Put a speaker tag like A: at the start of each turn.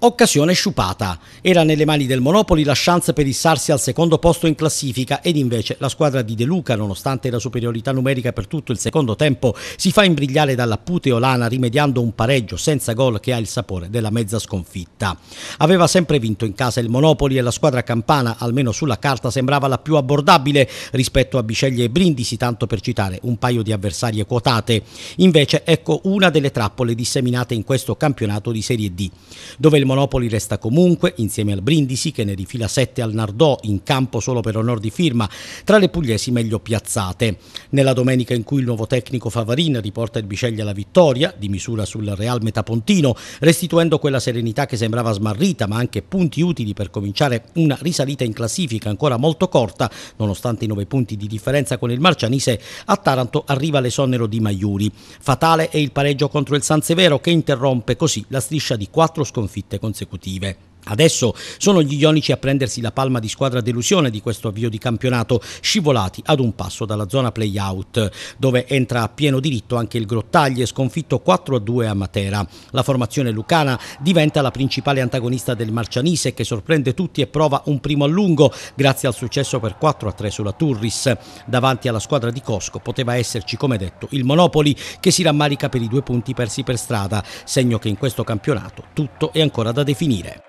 A: Occasione sciupata. Era nelle mani del Monopoli la chance per issarsi al secondo posto in classifica ed invece la squadra di De Luca, nonostante la superiorità numerica per tutto il secondo tempo, si fa imbrigliare dalla Puteolana rimediando un pareggio senza gol che ha il sapore della mezza sconfitta. Aveva sempre vinto in casa il Monopoli e la squadra campana, almeno sulla carta, sembrava la più abbordabile rispetto a Biceglie e Brindisi, tanto per citare un paio di avversarie quotate. Invece ecco una delle trappole disseminate in questo campionato di Serie D, dove il Monopoli resta comunque, insieme al Brindisi che ne rifila 7 al Nardò, in campo solo per onor di firma, tra le pugliesi meglio piazzate. Nella domenica in cui il nuovo tecnico Favarin riporta il Biceglia alla vittoria, di misura sul Real Metapontino, restituendo quella serenità che sembrava smarrita, ma anche punti utili per cominciare una risalita in classifica ancora molto corta, nonostante i 9 punti di differenza con il Marcianise, a Taranto arriva l'esonero di Maiuri. Fatale è il pareggio contro il San Severo che interrompe così la striscia di quattro sconfitte consecutive Adesso sono gli ionici a prendersi la palma di squadra delusione di questo avvio di campionato, scivolati ad un passo dalla zona play-out, dove entra a pieno diritto anche il Grottaglie, sconfitto 4-2 a Matera. La formazione lucana diventa la principale antagonista del Marcianise, che sorprende tutti e prova un primo allungo grazie al successo per 4-3 sulla Turris. Davanti alla squadra di Cosco poteva esserci, come detto, il Monopoli, che si rammarica per i due punti persi per strada, segno che in questo campionato tutto è ancora da definire.